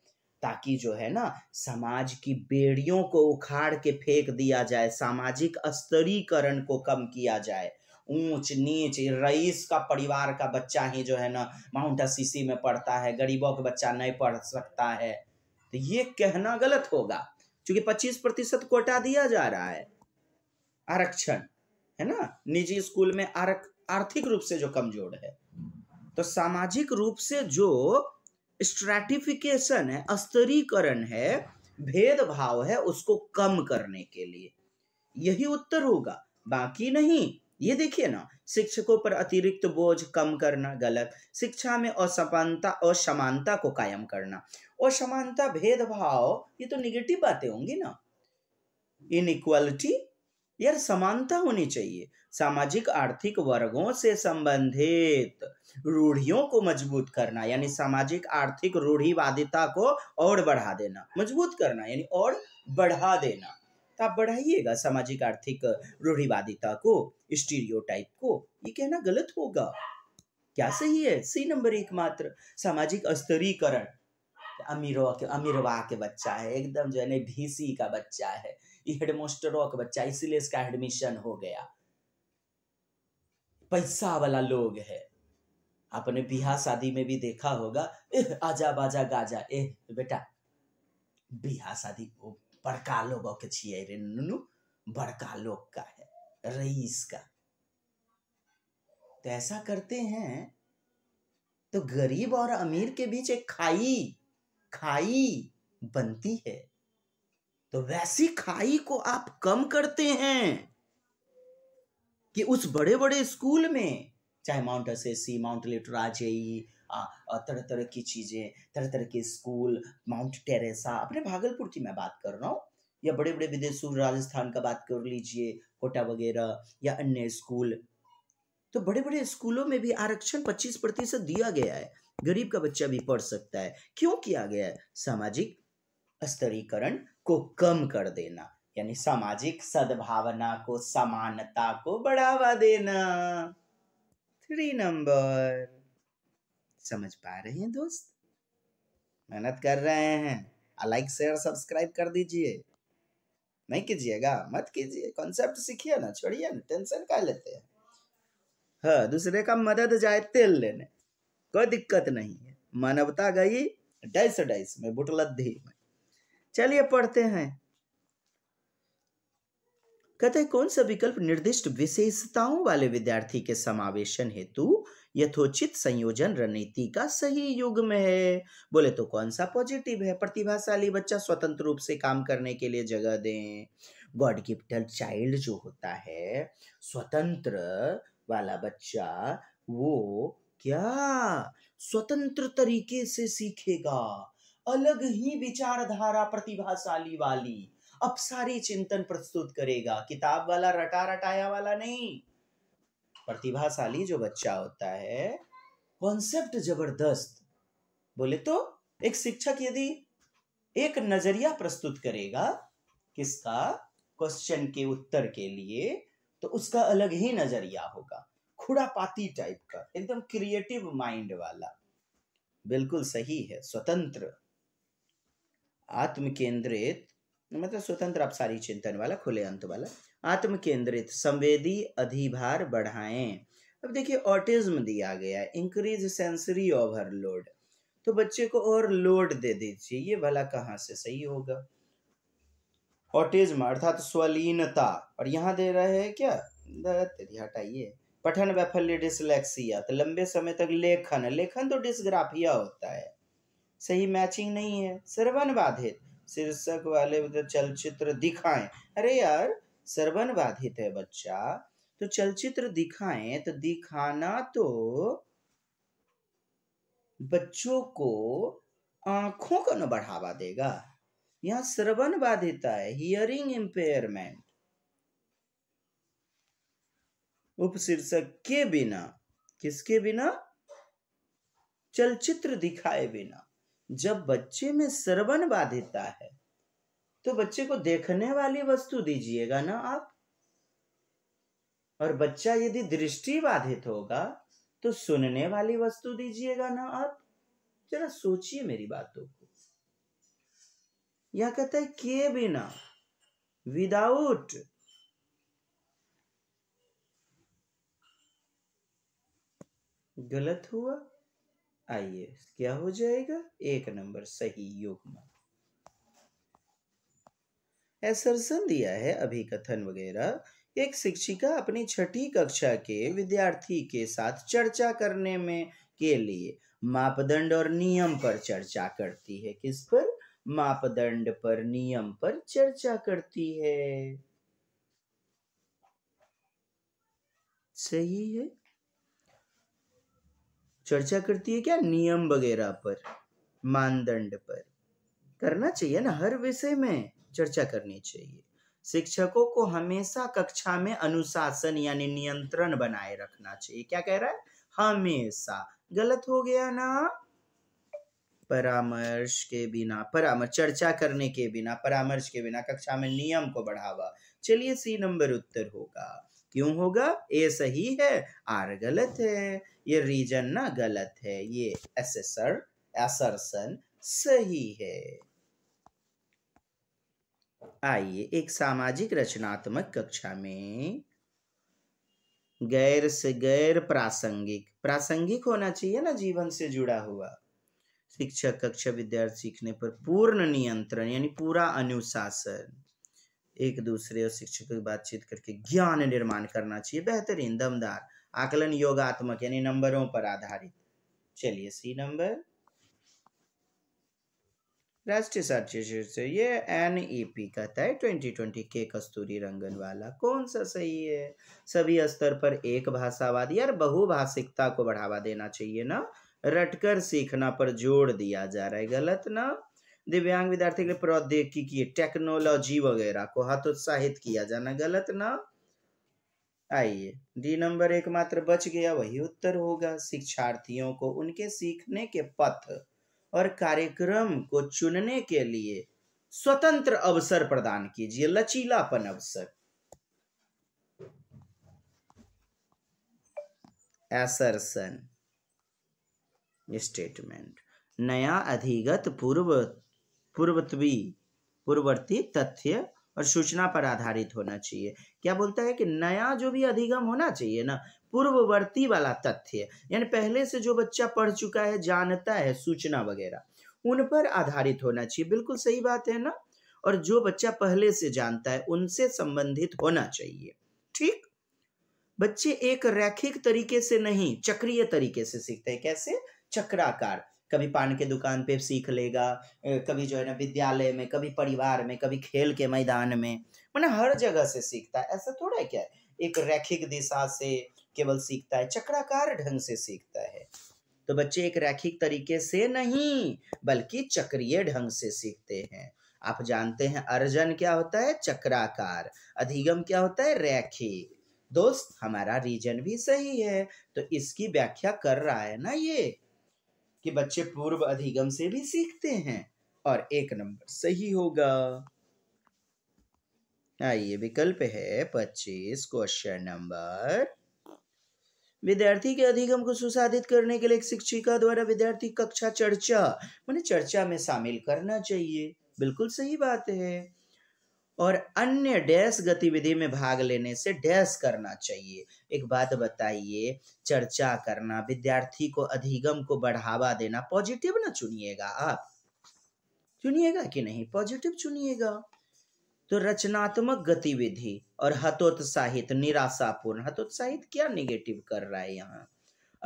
ताकि जो है ना समाज की बेड़ियों को उखाड़ के फेंक दिया जाए सामाजिक स्तरीकरण को कम किया जाए ऊंच नीच रईस का परिवार का बच्चा ही जो है ना माउंट असीसी में पढ़ता है गरीबों का बच्चा नहीं पढ़ सकता है तो ये कहना गलत होगा क्योंकि 25 प्रतिशत कोटा दिया जा रहा है आरक्षण है ना निजी स्कूल में आर्थिक रूप से जो कमजोर है तो सामाजिक रूप से जो स्ट्रेटिफिकेशन है स्तरीकरण है भेदभाव है उसको कम करने के लिए यही उत्तर होगा बाकी नहीं ये देखिए ना शिक्षकों पर अतिरिक्त बोझ कम करना गलत शिक्षा में असमानता असमानता को कायम करना असमानता भेदभाव ये तो निगेटिव बातें होंगी ना इनइक्वालिटी यार समानता होनी चाहिए सामाजिक आर्थिक वर्गों से संबंधित रूढ़ियों को मजबूत करना यानी सामाजिक आर्थिक रूढ़िवादिता को और बढ़ा देना मजबूत करना यानी और बढ़ा देना तो आप बढ़ाइएगा सामाजिक आर्थिक रूढ़िवादिता को स्टीरियोटाइप को ये कहना गलत होगा क्या सही है सी नंबर एक मात्र सामाजिक स्तरीकरण अमीरों के अमीरवा के बच्चा है एकदम जो है भीसी का बच्चा है हेडमास्टरों का बच्चा इसीलिए इसका एडमिशन हो गया पैसा वाला लोग है आपने बिहार शादी में भी देखा होगा एह, आजा बाजा गाजा एह बेटा बिहार शादी बड़का लोग के छिए रे नुनू बड़का लोग का है रईस का तो ऐसा करते हैं तो गरीब और अमीर के बीच एक खाई खाई बनती है तो वैसी खाई को आप कम करते हैं कि उस बड़े बड़े स्कूल में चाहे Mount S S C Mount Litera तरह तरह की चीज़ें तरह तरह के स्कूल माउंट टेरेसा अपने भागलपुर की मैं बात कर रहा हूँ या बड़े बड़े विदेशों राजस्थान का बात कर लीजिए कोटा वगैरह या अन्य स्कूल तो बड़े बड़े स्कूलों में भी आरक्षण 25 प्रतिशत दिया गया है गरीब का बच्चा भी पढ़ सकता है क्यों किया गया है सामाजिक स्तरीकरण को कम कर देना यानी सामाजिक सद्भावना को समानता को बढ़ावा देना थ्री नंबर समझ पा रहे हैं दोस्त मेहनत कर रहे हैं लाइक शेयर सब्सक्राइब कर दीजिए नहीं कीजिएगा मत कीजिए कॉन्सेप्ट सीखिए ना छोड़िए ना टेंशन का लेते हैं हाँ दूसरे का मदद जाए तेल लेने कोई दिक्कत नहीं है मानवता गई डैस डैस में बुटलद्धि में चलिए पढ़ते हैं कहते कौन सा विकल्प निर्दिष्ट विशेषताओं वाले विद्यार्थी के समावेशन हेतु यथोचित संयोजन रणनीति का सही युग में है बोले तो कौन सा पॉजिटिव है प्रतिभाशाली बच्चा स्वतंत्र रूप से काम करने के लिए जगह दें गॉड गिफ्टेड चाइल्ड जो होता है स्वतंत्र वाला बच्चा वो क्या स्वतंत्र तरीके से सीखेगा अलग ही विचारधारा प्रतिभाशाली वाली अब सारे चिंतन प्रस्तुत करेगा किताब वाला रटा रटाया वाला नहीं प्रतिभाशाली जो बच्चा होता है कॉन्सेप्ट जबरदस्त बोले तो एक शिक्षक यदि एक नजरिया प्रस्तुत करेगा किसका क्वेश्चन के उत्तर के लिए तो उसका अलग ही नजरिया होगा खुड़ापाती टाइप का एकदम क्रिएटिव माइंड वाला बिल्कुल सही है स्वतंत्र आत्म केंद्रित मतलब स्वतंत्र आप सारी चिंतन वाला खुले अंत वाला आत्म केंद्रित संवेदी अधिभार बढ़ाएं अब देखिए ऑटिज्म दिया गया है इंक्रीज सेंसरी ओवरलोड तो बच्चे को और लोड दे दीजिए ये भला कहाँ से सही होगा ऑटिज्म अर्थात स्वलीनता और यहाँ दे रहा है क्या हटाइए पठन वैफल्य डिसलेक्सिया तो लंबे समय तक लेखन लेखन तो डिसग्राफिया होता है सही मैचिंग नहीं है श्रवण बाधित शीर्षक वाले चलचित्र दिखाएं अरे यार श्रवण बाधित है बच्चा तो चलचित्र दिखाएं तो दिखाना तो बच्चों को आंखों को न बढ़ावा देगा यहाँ श्रवण बाधिता है हियरिंग उप उपशीर्षक के बिना किसके बिना चलचित्र दिखाए बिना जब बच्चे में श्रवण बाधिता है तो बच्चे को देखने वाली वस्तु दीजिएगा ना आप और बच्चा यदि दृष्टि बाधित होगा तो सुनने वाली वस्तु दीजिएगा ना आप जरा सोचिए मेरी बातों को यह कहता है किए बिना विदाउट गलत हुआ आइए क्या हो जाएगा एक नंबर सही युग्म एसर्सन दिया है अभिकथन वगैरह एक शिक्षिका अपनी छठी कक्षा के विद्यार्थी के साथ चर्चा करने में के लिए मापदंड और नियम पर चर्चा करती है किस पर मापदंड पर नियम पर चर्चा करती है सही है चर्चा करती है क्या नियम वगैरह पर मानदंड पर करना चाहिए ना हर विषय में चर्चा करनी चाहिए शिक्षकों को हमेशा कक्षा में अनुशासन यानी नियंत्रण बनाए रखना चाहिए क्या कह रहा है हमेशा गलत हो गया ना परामर्श के बिना परामर्श चर्चा करने के बिना परामर्श के बिना कक्षा में नियम को बढ़ावा चलिए सी नंबर उत्तर होगा क्यों होगा ए सही है आर गलत है ये रीजन ना गलत है ये एसेसर एसरसन सही है आइए एक सामाजिक रचनात्मक कक्षा में गैर से गैर प्रासंगिक प्रासंगिक होना चाहिए ना जीवन से जुड़ा हुआ शिक्षक कक्षा विद्यार्थी सीखने पर पूर्ण नियंत्रण यानी पूरा अनुशासन एक दूसरे और शिक्षकों की बातचीत करके ज्ञान निर्माण करना चाहिए बेहतरीन दमदार आकलन योगात्मक यानी नंबरों पर आधारित चलिए सी नंबर राष्ट्रीय साक्षरता ये एन ई पी कहता है ट्वेंटी ट्वेंटी के कस्तूरी रंगन वाला कौन सा सही है सभी स्तर पर एक भाषावाद यार बहुभाषिकता को बढ़ावा देना चाहिए ना रटकर सीखना पर जोड़ दिया जा रहा है गलत ना दिव्यांग विद्यार्थी के लिए प्रौद्योगिकी टेक्नोलॉजी वगैरह को हतोत्साहित किया जाना गलत ना आइए डी नंबर एक मात्र बच गया वही उत्तर होगा शिक्षार्थियों को उनके सीखने के पथ और कार्यक्रम को चुनने के लिए स्वतंत्र अवसर प्रदान कीजिए लचीलापन अवसर एसरसन स्टेटमेंट नया अधिगत पूर्व पूर्वत्वी पूर्ववर्ती तथ्य और सूचना पर आधारित होना चाहिए क्या बोलता है कि नया जो भी अधिगम होना चाहिए ना पूर्ववर्ती वाला तथ्य यानी पहले से जो बच्चा पढ़ चुका है जानता है सूचना वगैरह उन पर आधारित होना चाहिए बिल्कुल सही बात है ना और जो बच्चा पहले से जानता है उनसे संबंधित होना चाहिए ठीक बच्चे एक रैखिक तरीके से नहीं चक्रीय तरीके से सीखते हैं कैसे चक्राकार कभी पान के दुकान पे सीख लेगा कभी जो है ना विद्यालय में कभी परिवार में कभी खेल के मैदान में मैंने हर जगह से सीखता है ऐसा थोड़ा है क्या है एक रैखिक दिशा से केवल सीखता है चक्राकार ढंग से सीखता है तो बच्चे एक रैखिक तरीके से नहीं बल्कि चक्रीय ढंग से सीखते हैं आप जानते हैं अर्जन क्या होता है चक्राकार अधिगम क्या होता है रैखिक दोस्त हमारा रीजन भी सही है तो इसकी व्याख्या कर रहा है ना ये कि बच्चे पूर्व अधिगम से भी सीखते हैं और एक नंबर सही होगा आइए विकल्प है पच्चीस क्वेश्चन नंबर विद्यार्थी के अधिगम को सुसाधित करने के लिए एक शिक्षिका द्वारा विद्यार्थी कक्षा चर्चा मैंने चर्चा में शामिल करना चाहिए बिल्कुल सही बात है और अन्य डैश गतिविधि में भाग लेने से डैश करना चाहिए एक बात बताइए चर्चा करना विद्यार्थी को अधिगम को बढ़ावा देना पॉजिटिव ना चुनिएगा आप चुनिएगा कि नहीं पॉजिटिव चुनिएगा तो रचनात्मक गतिविधि और हतोत्साहित निराशापूर्ण हतोत्साहित क्या निगेटिव कर रहा है यहाँ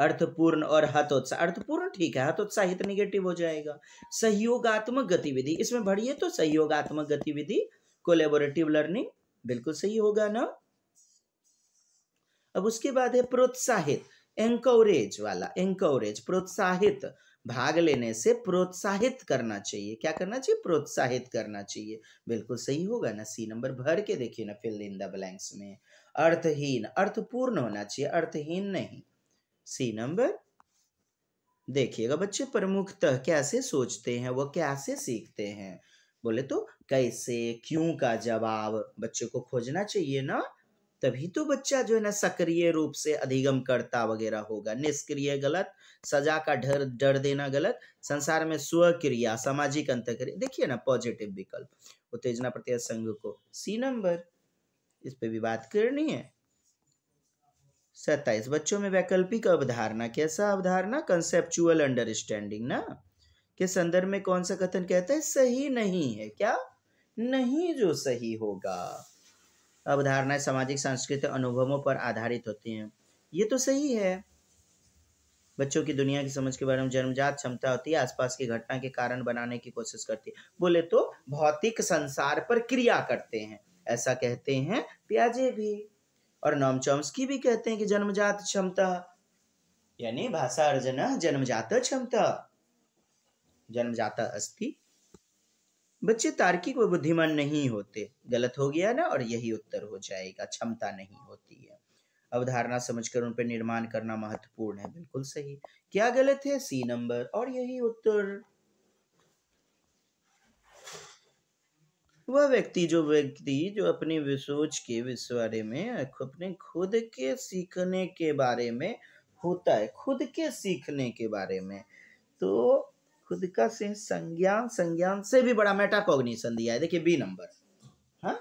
अर्थपूर्ण और हतोत्साह अर्थपूर्ण ठीक है हतोत्साहित निगेटिव हो जाएगा सहयोगात्मक गतिविधि इसमें बढ़िए तो सहयोगात्मक गतिविधि कोलेबोरेटिव लर्निंग बिल्कुल सही होगा ना अब उसके बाद है प्रोत्साहित एंकरेज वाला एंकरेज प्रोत्साहित भाग लेने से प्रोत्साहित करना चाहिए क्या करना चाहिए प्रोत्साहित करना चाहिए बिल्कुल सही होगा ना सी नंबर भर के देखिए ना फिल इन द ब्लैंक्स में अर्थहीन अर्थपूर्ण होना चाहिए अर्थहीन नहीं सी नंबर देखिएगा बच्चे प्रमुखतः कैसे सोचते हैं वो कैसे सीखते हैं बोले तो कैसे क्यों का जवाब बच्चे को खोजना चाहिए ना तभी तो बच्चा जो है ना सक्रिय रूप से अधिगम करता वगैरह होगा निष्क्रिय गलत सजा का डर डर देना गलत संसार में स्वक्रिया सामाजिक अंत क्रिया देखिए ना पॉजिटिव विकल्प उत्तेजना प्रत्यय संघ को सी नंबर इस पे भी बात करनी है सत्ताईस बच्चों में वैकल्पिक अवधारणा कैसा अवधारणा कंसेप्चुअल अंडरस्टैंडिंग ना के संदर्भ में कौन सा कथन कहता है सही नहीं है क्या नहीं जो सही होगा अवधारणाएं सामाजिक सांस्कृतिक अनुभवों पर आधारित होती हैं ये तो सही है बच्चों की दुनिया की समझ के बारे में जन्मजात क्षमता होती है आसपास की घटना के कारण बनाने की कोशिश करती है बोले तो भौतिक संसार पर क्रिया करते हैं ऐसा कहते हैं प्याजे भी और नॉम की भी कहते हैं कि जन्मजात क्षमता यानी भाषा अर्जना जन्मजात क्षमता जन्मजाता अस्थि बच्चे तार्किक व बुद्धिमान नहीं होते गलत हो गया ना और यही उत्तर हो जाएगा क्षमता नहीं होती है अवधारणा समझकर उन पर निर्माण करना महत्वपूर्ण है बिल्कुल सही क्या गलत है सी नंबर और यही उत्तर वह व्यक्ति जो व्यक्ति जो अपनी सोच के बारे में अपने खुद के सीखने के बारे में होता है खुद के सीखने के बारे में तो खुद का से संज्ञान संज्ञान से भी बड़ा मेटाकॉग्निशन दिया है देखिए बी नंबर हाँ?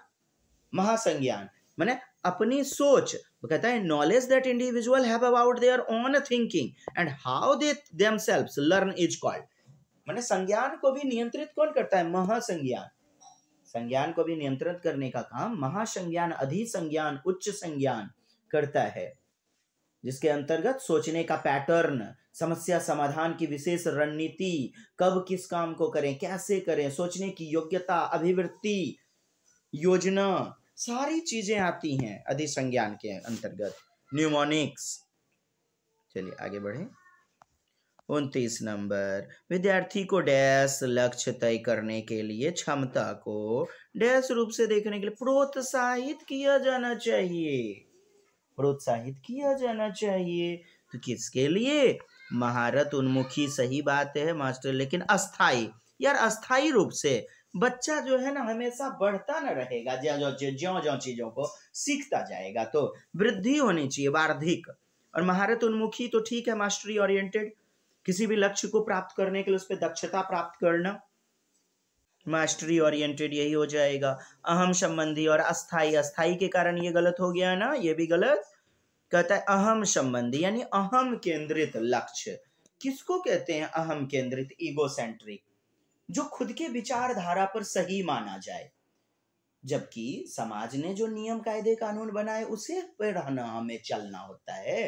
महासंज्ञान मैंने अपनी सोच वो कहता है knowledge that individual have about their own thinking and how they them learn is called मैंने संज्ञान को भी नियंत्रित कौन करता है महासंज्ञान संज्ञान को भी नियंत्रित करने का काम महासंज्ञान अधिसंज्ञान उच्च संज्ञान करता है जिसके अंतर्गत सोचने का पैटर्न समस्या समाधान की विशेष रणनीति कब किस काम को करें कैसे करें सोचने की योग्यता अभिवृत्ति योजना सारी चीजें आती हैं अधिसंज्ञान के अंतर्गत न्यूमोनिक्स चलिए आगे बढ़े उनतीस नंबर विद्यार्थी को डैश लक्ष्य तय करने के लिए क्षमता को डैश रूप से देखने के लिए प्रोत्साहित किया जाना चाहिए प्रोत्साहित किया जाना चाहिए तो किसके लिए महारत उन्मुखी सही बात है मास्टर लेकिन अस्थाई यार अस्थाई रूप से बच्चा जो है ना हमेशा बढ़ता ना रहेगा ज्यो ज्यो ज्यो चीजों को सीखता जाएगा तो वृद्धि होनी चाहिए वार्धिक और महारत उन्मुखी तो ठीक है मास्टरी ओरिएंटेड किसी भी लक्ष्य को प्राप्त करने के लिए उस पर दक्षता प्राप्त करना मास्टरी ओरिएंटेड यही हो जाएगा अहम संबंधी और अस्थाई अस्थाई के कारण ये गलत हो गया ना ये भी गलत कहता है अहम संबंधी यानी अहम केंद्रित लक्ष्य किसको कहते हैं अहम केंद्रित सेंट्रिक जो खुद के विचारधारा पर सही माना जाए जबकि समाज ने जो नियम कायदे कानून बनाए उसे पर रहना हमें चलना होता है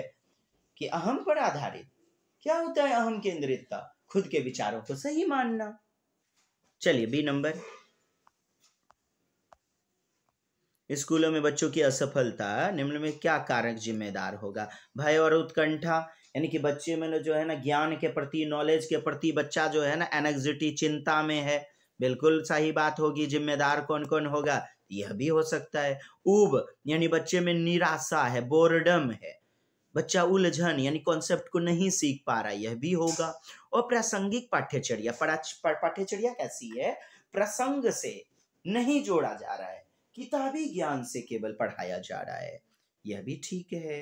कि अहम पर आधारित क्या होता है अहम केंद्रितता खुद के विचारों को सही मानना चलिए बी नंबर स्कूलों में बच्चों की असफलता निम्न में क्या कारक जिम्मेदार होगा भय और उत्कंठा यानी कि बच्चे में जो है ना ज्ञान के प्रति नॉलेज के प्रति बच्चा जो है ना एनेक्टी चिंता में है बिल्कुल सही बात होगी जिम्मेदार कौन कौन होगा यह भी हो सकता है ऊब यानी बच्चे में निराशा है बोर्डम है बच्चा उलझन यानी कॉन्सेप्ट को नहीं सीख पा रहा यह भी होगा और प्रासंगिक पाठ्यचर्या पाठ्यचर्या कैसी है प्रसंग से नहीं जोड़ा जा रहा है किताबी ज्ञान से केवल पढ़ाया जा रहा है यह भी ठीक है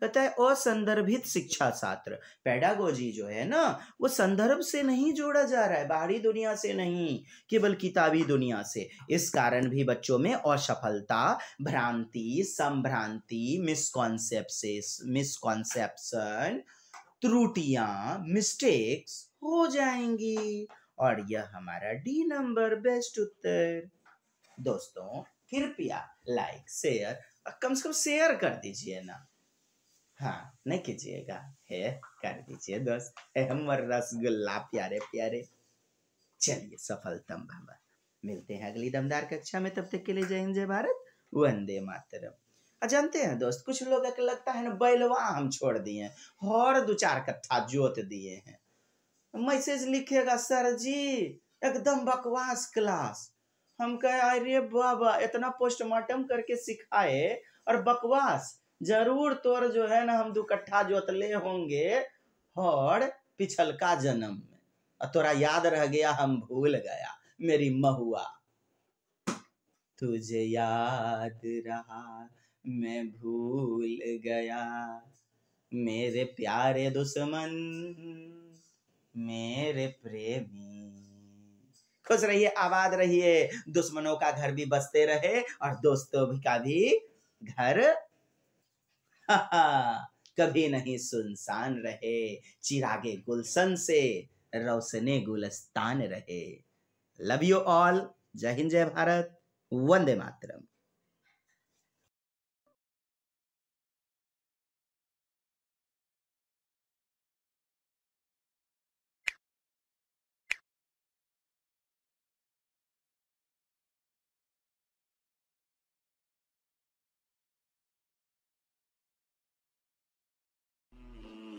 कहता है असंदर्भित शिक्षा शास्त्र पैडागोजी जो है ना वो संदर्भ से नहीं जोड़ा जा रहा है बाहरी दुनिया से नहीं केवल किताबी दुनिया से इस कारण भी बच्चों में असफलता भ्रांति संभ्रांति मिसकॉन्सेप्ट मिसकॉन्सेप्शन त्रुटियां मिस्टेक्स हो जाएंगी और यह हमारा डी नंबर बेस्ट उत्तर दोस्तों कृपया लाइक शेयर कम से कम शेयर कर दीजिए ना हाँ नहीं कीजिएगा है कर दीजिए दोस्त हमर रसगुल्ला प्यारे प्यारे चलिए सफलतम बाबा मिलते हैं अगली दमदार कक्षा में तब तक के लिए जय हिंद जय भारत वंदे मातरम जानते हैं दोस्त कुछ लोग लगता है ना बैलवा हम छोड़ दिए हैं और दो चार कथा जोत दिए हैं मैसेज लिखेगा सर जी एकदम बकवास क्लास हम कह अरे बाबा इतना पोस्टमार्टम करके सिखाए और बकवास जरूर तोर जो है ना हम दू कट्ठा जोतले होंगे और पिछलका जन्म में और तोरा याद रह गया हम भूल गया मेरी महुआ तुझे याद रहा मैं भूल गया मेरे प्यारे दुश्मन मेरे प्रेमी खुश रहिए आबाद रहिए दुश्मनों का घर भी बसते रहे और दोस्तों भी का भी घर कभी नहीं सुनसान रहे चिरागे गुलशन से रोशने गुलस्तान रहे लव यू ऑल जय हिंद जय भारत वंदे मातरम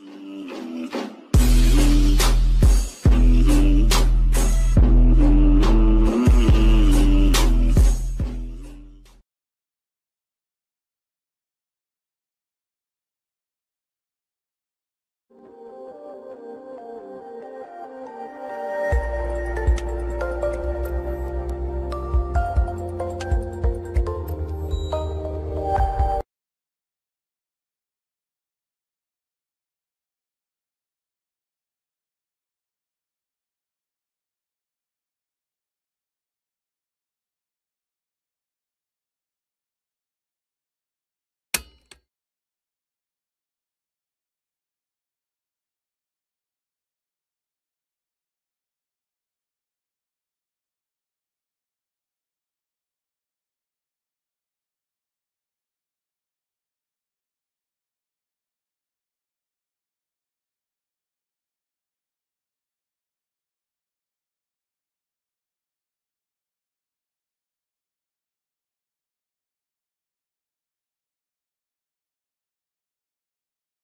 Mm.